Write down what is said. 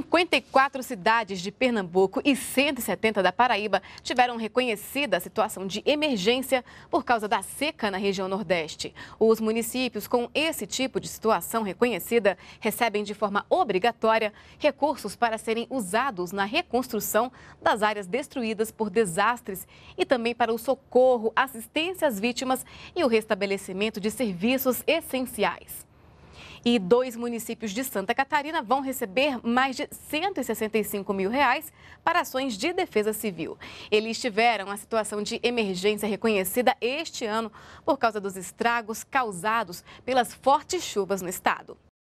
54 cidades de Pernambuco e 170 da Paraíba tiveram reconhecida a situação de emergência por causa da seca na região Nordeste. Os municípios com esse tipo de situação reconhecida recebem de forma obrigatória recursos para serem usados na reconstrução das áreas destruídas por desastres e também para o socorro, assistência às vítimas e o restabelecimento de serviços essenciais. E dois municípios de Santa Catarina vão receber mais de 165 mil reais para ações de defesa civil. Eles tiveram a situação de emergência reconhecida este ano por causa dos estragos causados pelas fortes chuvas no estado.